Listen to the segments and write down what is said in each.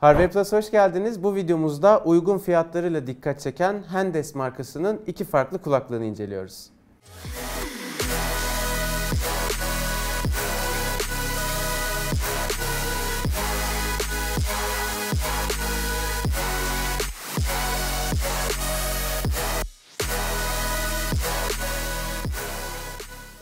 Harvey Plus hoş geldiniz. Bu videomuzda uygun fiyatlarıyla dikkat çeken Hendes markasının iki farklı kulaklığını inceliyoruz.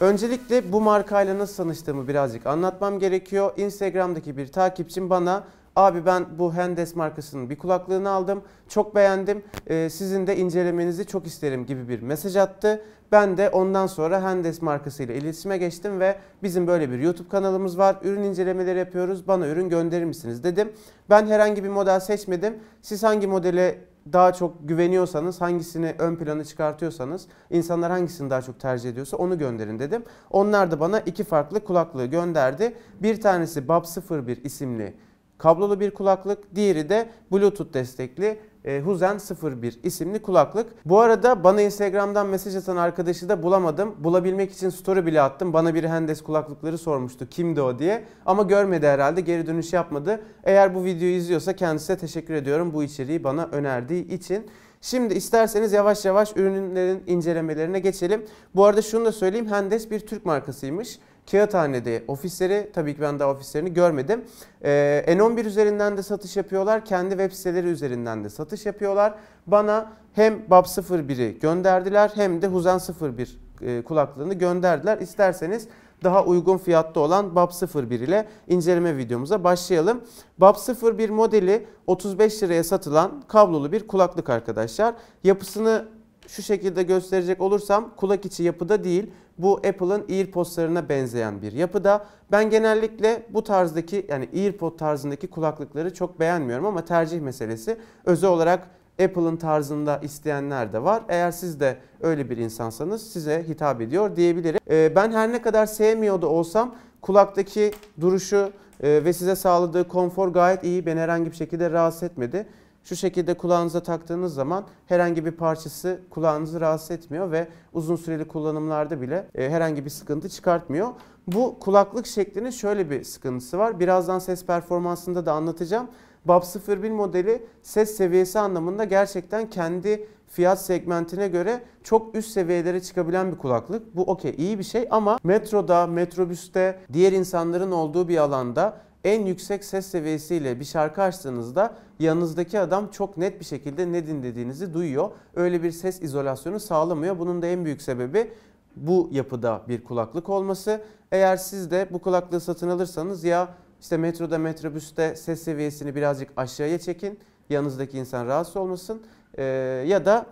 Öncelikle bu markayla nasıl tanıştığımı birazcık anlatmam gerekiyor. Instagram'daki bir takipçim bana Abi ben bu Hendes markasının bir kulaklığını aldım. Çok beğendim. E, sizin de incelemenizi çok isterim gibi bir mesaj attı. Ben de ondan sonra Hendes markasıyla iletişime geçtim ve bizim böyle bir YouTube kanalımız var. Ürün incelemeleri yapıyoruz. Bana ürün gönderir misiniz dedim. Ben herhangi bir model seçmedim. Siz hangi modele daha çok güveniyorsanız, hangisini ön plana çıkartıyorsanız, insanlar hangisini daha çok tercih ediyorsa onu gönderin dedim. Onlar da bana iki farklı kulaklığı gönderdi. Bir tanesi Bab 01 isimli Kablolu bir kulaklık, diğeri de Bluetooth destekli e, Huzen 01 isimli kulaklık. Bu arada bana Instagram'dan mesaj atan arkadaşı da bulamadım. Bulabilmek için story bile attım. Bana bir Hendes kulaklıkları sormuştu kimdi o diye. Ama görmedi herhalde geri dönüş yapmadı. Eğer bu videoyu izliyorsa kendisine teşekkür ediyorum bu içeriği bana önerdiği için. Şimdi isterseniz yavaş yavaş ürünlerin incelemelerine geçelim. Bu arada şunu da söyleyeyim Hendes bir Türk markasıymış. Kağıthane'de ofisleri tabii ki ben daha ofislerini görmedim. Ee, N11 üzerinden de satış yapıyorlar. Kendi web siteleri üzerinden de satış yapıyorlar. Bana hem BAP01'i gönderdiler hem de Huzan 01 e, kulaklığını gönderdiler. İsterseniz daha uygun fiyatta olan BAP 01 ile inceleme videomuza başlayalım. BAP 01 modeli 35 liraya satılan kablolu bir kulaklık arkadaşlar. Yapısını şu şekilde gösterecek olursam kulak içi yapıda değil bu Apple'ın EarPods'larına benzeyen bir yapıda. Ben genellikle bu tarzdaki yani EarPod tarzındaki kulaklıkları çok beğenmiyorum ama tercih meselesi. Özel olarak Apple'ın tarzında isteyenler de var. Eğer siz de öyle bir insansanız size hitap ediyor diyebilirim. Ee, ben her ne kadar sevmiyor da olsam kulaktaki duruşu e, ve size sağladığı konfor gayet iyi. Beni herhangi bir şekilde rahatsız etmedi. Şu şekilde kulağınıza taktığınız zaman herhangi bir parçası kulağınızı rahatsız etmiyor ve uzun süreli kullanımlarda bile e, herhangi bir sıkıntı çıkartmıyor. Bu kulaklık şeklinin şöyle bir sıkıntısı var. Birazdan ses performansında da anlatacağım. BAP 01 modeli ses seviyesi anlamında gerçekten kendi fiyat segmentine göre çok üst seviyelere çıkabilen bir kulaklık. Bu okey iyi bir şey ama metroda, metrobüste, diğer insanların olduğu bir alanda en yüksek ses seviyesiyle bir şarkı açtığınızda yanınızdaki adam çok net bir şekilde ne dinlediğinizi duyuyor. Öyle bir ses izolasyonu sağlamıyor. Bunun da en büyük sebebi bu yapıda bir kulaklık olması. Eğer siz de bu kulaklığı satın alırsanız ya işte metroda metrobüste ses seviyesini birazcık aşağıya çekin. Yanınızdaki insan rahatsız olmasın. Ee, ya da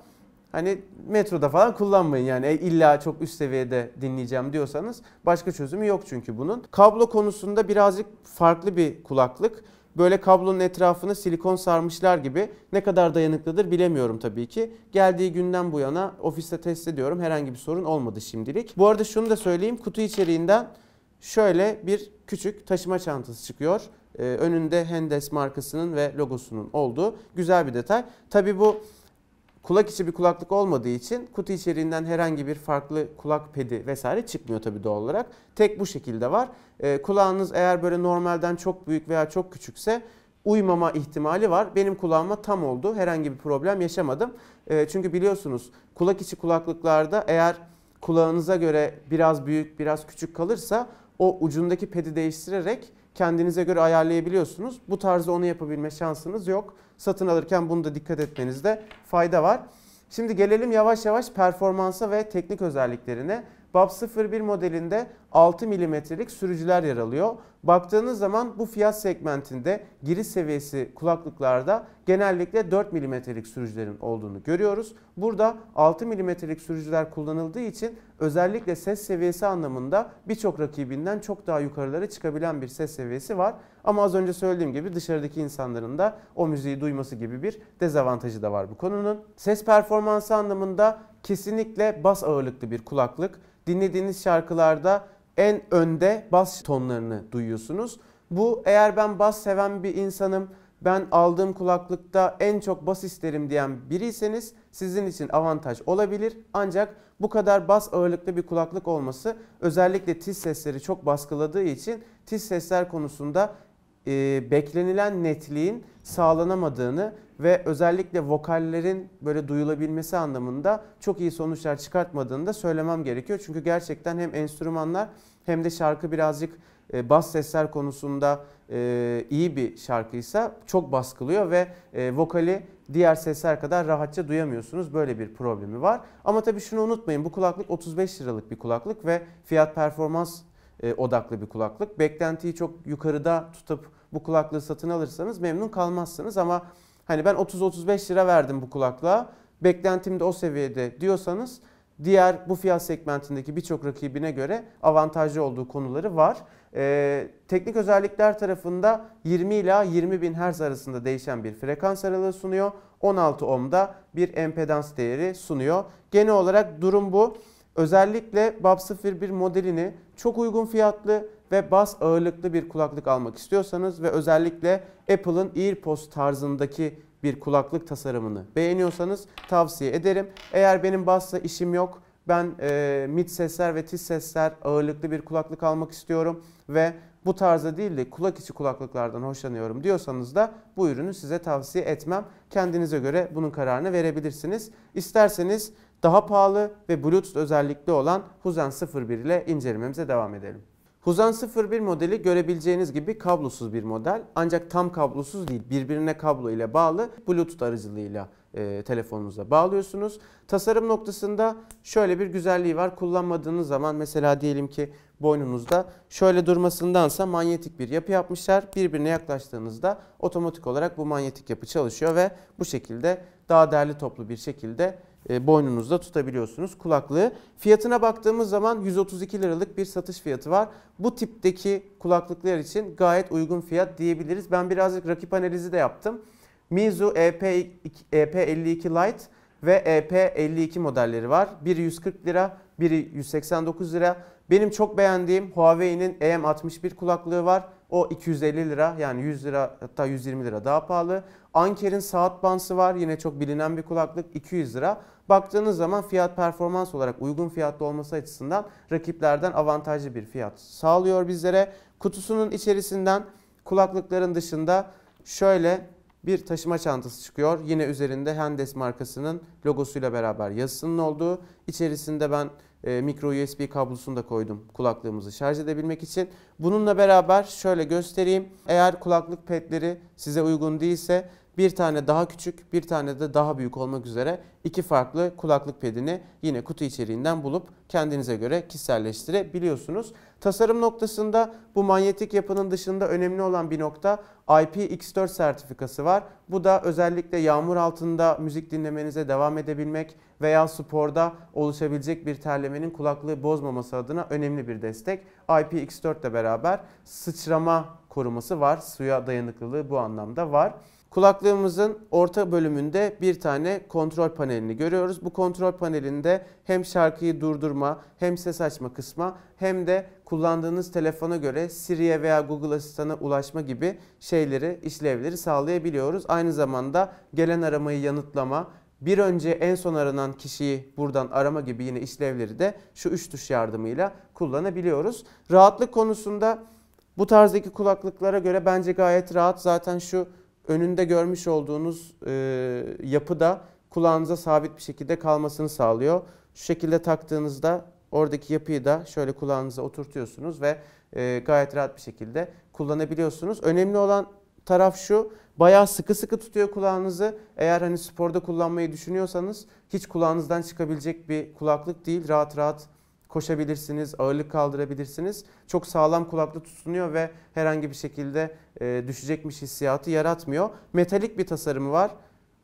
hani metroda falan kullanmayın. Yani e, illa çok üst seviyede dinleyeceğim diyorsanız başka çözümü yok çünkü bunun. Kablo konusunda birazcık farklı bir kulaklık. Böyle kablonun etrafını silikon sarmışlar gibi ne kadar dayanıklıdır bilemiyorum tabii ki. Geldiği günden bu yana ofiste test ediyorum. Herhangi bir sorun olmadı şimdilik. Bu arada şunu da söyleyeyim. Kutu içeriğinden şöyle bir küçük taşıma çantası çıkıyor. Ee, önünde Hendes markasının ve logosunun olduğu güzel bir detay. Tabii bu Kulak içi bir kulaklık olmadığı için kutu içeriğinden herhangi bir farklı kulak pedi vesaire çıkmıyor tabii doğal olarak. Tek bu şekilde var. Ee, kulağınız eğer böyle normalden çok büyük veya çok küçükse uymama ihtimali var. Benim kulağıma tam oldu. Herhangi bir problem yaşamadım. Ee, çünkü biliyorsunuz kulak içi kulaklıklarda eğer kulağınıza göre biraz büyük biraz küçük kalırsa o ucundaki pedi değiştirerek kendinize göre ayarlayabiliyorsunuz. Bu tarzda onu yapabilme şansınız yok. Satın alırken bunu da dikkat etmenizde fayda var. Şimdi gelelim yavaş yavaş performansa ve teknik özelliklerine. BAP 01 modelinde 6 milimetrelik sürücüler yer alıyor. Baktığınız zaman bu fiyat segmentinde giriş seviyesi kulaklıklarda genellikle 4 milimetrelik sürücülerin olduğunu görüyoruz. Burada 6 milimetrelik sürücüler kullanıldığı için özellikle ses seviyesi anlamında birçok rakibinden çok daha yukarılara çıkabilen bir ses seviyesi var. Ama az önce söylediğim gibi dışarıdaki insanların da o müziği duyması gibi bir dezavantajı da var bu konunun. Ses performansı anlamında kesinlikle bas ağırlıklı bir kulaklık dinlediğiniz şarkılarda en önde bas tonlarını duyuyorsunuz. Bu eğer ben bas seven bir insanım, ben aldığım kulaklıkta en çok bas isterim diyen biriyseniz sizin için avantaj olabilir. Ancak bu kadar bas ağırlıklı bir kulaklık olması özellikle tiz sesleri çok baskıladığı için tiz sesler konusunda e, beklenilen netliğin sağlanamadığını ve özellikle vokallerin böyle duyulabilmesi anlamında çok iyi sonuçlar çıkartmadığını da söylemem gerekiyor. Çünkü gerçekten hem enstrümanlar hem de şarkı birazcık e, bas sesler konusunda e, iyi bir şarkıysa çok baskılıyor ve e, vokali diğer sesler kadar rahatça duyamıyorsunuz. Böyle bir problemi var. Ama tabii şunu unutmayın bu kulaklık 35 liralık bir kulaklık ve fiyat performans odaklı bir kulaklık. Beklentiyi çok yukarıda tutup bu kulaklığı satın alırsanız memnun kalmazsınız ama Hani ben 30-35 lira verdim bu kulaklığa. Beklentim de o seviyede diyorsanız diğer bu fiyat segmentindeki birçok rakibine göre avantajlı olduğu konuları var. Ee, teknik özellikler tarafında 20 ila 20 bin Hz arasında değişen bir frekans aralığı sunuyor. 16 ohm'da bir empedans değeri sunuyor. Genel olarak durum bu. Özellikle BAB 01 modelini çok uygun fiyatlı ve bas ağırlıklı bir kulaklık almak istiyorsanız ve özellikle Apple'ın AirPods tarzındaki bir kulaklık tasarımını beğeniyorsanız tavsiye ederim. Eğer benim bassla işim yok ben e, mid sesler ve tiz sesler ağırlıklı bir kulaklık almak istiyorum ve bu tarzda değil de kulak içi kulaklıklardan hoşlanıyorum diyorsanız da bu ürünü size tavsiye etmem. Kendinize göre bunun kararını verebilirsiniz. İsterseniz daha pahalı ve Bluetooth özellikli olan Huzan 01 ile incelememize devam edelim. Huzan 01 modeli görebileceğiniz gibi kablosuz bir model. Ancak tam kablosuz değil, birbirine kablo ile bağlı Bluetooth aracılığıyla e, telefonunuza bağlıyorsunuz. Tasarım noktasında şöyle bir güzelliği var. Kullanmadığınız zaman mesela diyelim ki boynunuzda. Şöyle durmasındansa manyetik bir yapı yapmışlar. Birbirine yaklaştığınızda otomatik olarak bu manyetik yapı çalışıyor ve bu şekilde daha değerli toplu bir şekilde e, boynunuzda tutabiliyorsunuz kulaklığı. Fiyatına baktığımız zaman 132 liralık bir satış fiyatı var. Bu tipteki kulaklıklar için gayet uygun fiyat diyebiliriz. Ben birazcık rakip analizi de yaptım. Mizu EP, e EP52 Lite ve EP52 modelleri var. Biri 140 lira, biri 189 lira. Benim çok beğendiğim Huawei'nin EM61 kulaklığı var. O 250 lira yani 100 lira hatta 120 lira daha pahalı. Anker'in saat bansı var. Yine çok bilinen bir kulaklık 200 lira. Baktığınız zaman fiyat performans olarak uygun fiyatlı olması açısından rakiplerden avantajlı bir fiyat sağlıyor bizlere. Kutusunun içerisinden kulaklıkların dışında şöyle bir taşıma çantası çıkıyor. Yine üzerinde Hendes markasının logosuyla beraber yazısının olduğu. İçerisinde ben e, mikro USB kablosunu da koydum kulaklığımızı şarj edebilmek için. Bununla beraber şöyle göstereyim. Eğer kulaklık petleri size uygun değilse bir tane daha küçük, bir tane de daha büyük olmak üzere iki farklı kulaklık pedini yine kutu içeriğinden bulup kendinize göre kişiselleştirebiliyorsunuz. Tasarım noktasında bu manyetik yapının dışında önemli olan bir nokta IPX4 sertifikası var. Bu da özellikle yağmur altında müzik dinlemenize devam edebilmek veya sporda oluşabilecek bir terlemenin kulaklığı bozmaması adına önemli bir destek. IPX4 ile beraber sıçrama koruması var. Suya dayanıklılığı bu anlamda var. Kulaklığımızın orta bölümünde bir tane kontrol panelini görüyoruz. Bu kontrol panelinde hem şarkıyı durdurma, hem ses açma kısma hem de kullandığınız telefona göre Siri'ye veya Google Asistan'a ulaşma gibi şeyleri, işlevleri sağlayabiliyoruz. Aynı zamanda gelen aramayı yanıtlama, bir önce en son aranan kişiyi buradan arama gibi yine işlevleri de şu üç tuş yardımıyla kullanabiliyoruz. Rahatlık konusunda bu tarzdaki kulaklıklara göre bence gayet rahat. Zaten şu önünde görmüş olduğunuz e, yapı da kulağınıza sabit bir şekilde kalmasını sağlıyor. Şu şekilde taktığınızda oradaki yapıyı da şöyle kulağınıza oturtuyorsunuz ve e, gayet rahat bir şekilde kullanabiliyorsunuz. Önemli olan taraf şu bayağı sıkı sıkı tutuyor kulağınızı. Eğer hani sporda kullanmayı düşünüyorsanız hiç kulağınızdan çıkabilecek bir kulaklık değil. Rahat rahat koşabilirsiniz, ağırlık kaldırabilirsiniz. Çok sağlam kulaklık tutunuyor ve herhangi bir şekilde e, düşecekmiş hissiyatı yaratmıyor. Metalik bir tasarımı var.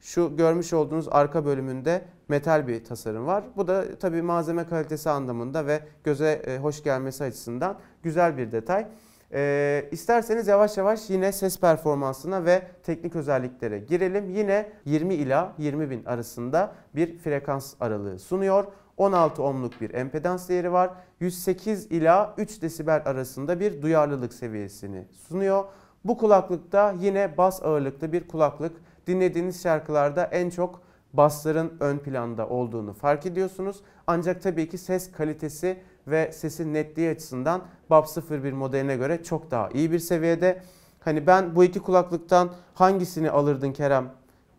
Şu görmüş olduğunuz arka bölümünde metal bir tasarım var. Bu da tabii malzeme kalitesi anlamında ve göze e, hoş gelmesi açısından güzel bir detay. Ee, isterseniz yavaş yavaş yine ses performansına ve teknik özelliklere girelim. Yine 20 ila 20 bin arasında bir frekans aralığı sunuyor. 16 ohmluk bir empedans değeri var. 108 ila 3 desibel arasında bir duyarlılık seviyesini sunuyor. Bu kulaklıkta yine bas ağırlıklı bir kulaklık. Dinlediğiniz şarkılarda en çok basların ön planda olduğunu fark ediyorsunuz. Ancak tabii ki ses kalitesi ve sesin netliği açısından BAP 01 modeline göre çok daha iyi bir seviyede. Hani ben bu iki kulaklıktan hangisini alırdın Kerem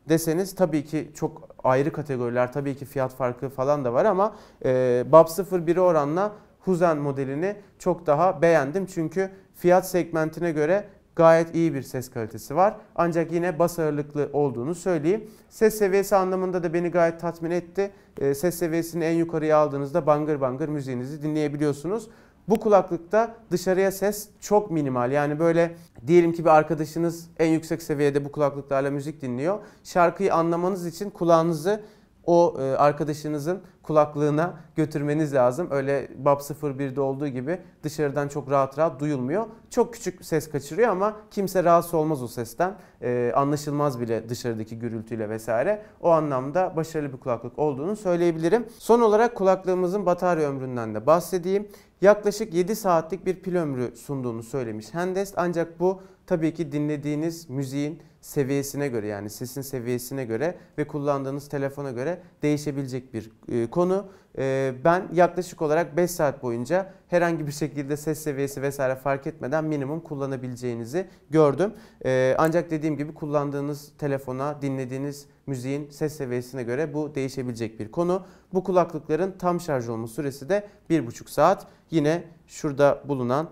deseniz tabii ki çok ayrı kategoriler tabii ki fiyat farkı falan da var ama e, BAP 01'e oranla Huzen modelini çok daha beğendim. Çünkü fiyat segmentine göre gayet iyi bir ses kalitesi var. Ancak yine bas ağırlıklı olduğunu söyleyeyim. Ses seviyesi anlamında da beni gayet tatmin etti. E, ses seviyesini en yukarıya aldığınızda bangır bangır müziğinizi dinleyebiliyorsunuz. Bu kulaklıkta dışarıya ses çok minimal. Yani böyle diyelim ki bir arkadaşınız en yüksek seviyede bu kulaklıklarla müzik dinliyor. Şarkıyı anlamanız için kulağınızı o e, arkadaşınızın kulaklığına götürmeniz lazım. Öyle BAP 01'de olduğu gibi dışarıdan çok rahat rahat duyulmuyor. Çok küçük ses kaçırıyor ama kimse rahatsız olmaz o sesten. E, anlaşılmaz bile dışarıdaki gürültüyle vesaire. O anlamda başarılı bir kulaklık olduğunu söyleyebilirim. Son olarak kulaklığımızın batarya ömründen de bahsedeyim. Yaklaşık 7 saatlik bir pil ömrü sunduğunu söylemiş Hendest. Ancak bu tabii ki dinlediğiniz müziğin seviyesine göre yani sesin seviyesine göre ve kullandığınız telefona göre değişebilecek bir e, konu. E, ben yaklaşık olarak 5 saat boyunca herhangi bir şekilde ses seviyesi vesaire fark etmeden minimum kullanabileceğinizi gördüm. E, ancak dediğim gibi kullandığınız telefona dinlediğiniz müziğin ses seviyesine göre bu değişebilecek bir konu. Bu kulaklıkların tam şarj olma süresi de 1,5 saat. Yine şurada bulunan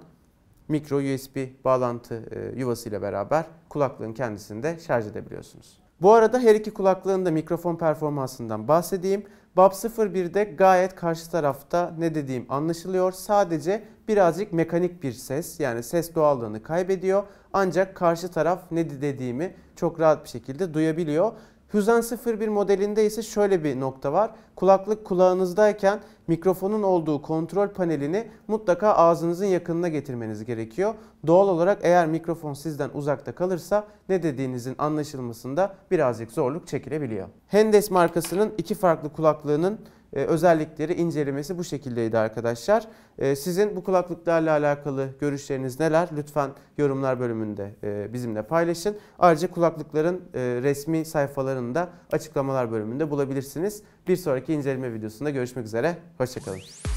mikro USB bağlantı e, yuvasıyla beraber kulaklığın kendisini de şarj edebiliyorsunuz. Bu arada her iki kulaklığın da mikrofon performansından bahsedeyim. Bab 01'de gayet karşı tarafta ne dediğim anlaşılıyor. Sadece birazcık mekanik bir ses yani ses doğallığını kaybediyor. Ancak karşı taraf ne dediğimi çok rahat bir şekilde duyabiliyor. Hüzen 01 modelinde ise şöyle bir nokta var. Kulaklık kulağınızdayken mikrofonun olduğu kontrol panelini mutlaka ağzınızın yakınına getirmeniz gerekiyor. Doğal olarak eğer mikrofon sizden uzakta kalırsa ne dediğinizin anlaşılmasında birazcık zorluk çekilebiliyor. Hendes markasının iki farklı kulaklığının ee, özellikleri incelemesi bu şekildeydi arkadaşlar. Ee, sizin bu kulaklıklarla alakalı görüşleriniz neler? Lütfen yorumlar bölümünde e, bizimle paylaşın. Ayrıca kulaklıkların e, resmi sayfalarını da açıklamalar bölümünde bulabilirsiniz. Bir sonraki inceleme videosunda görüşmek üzere. Hoşçakalın.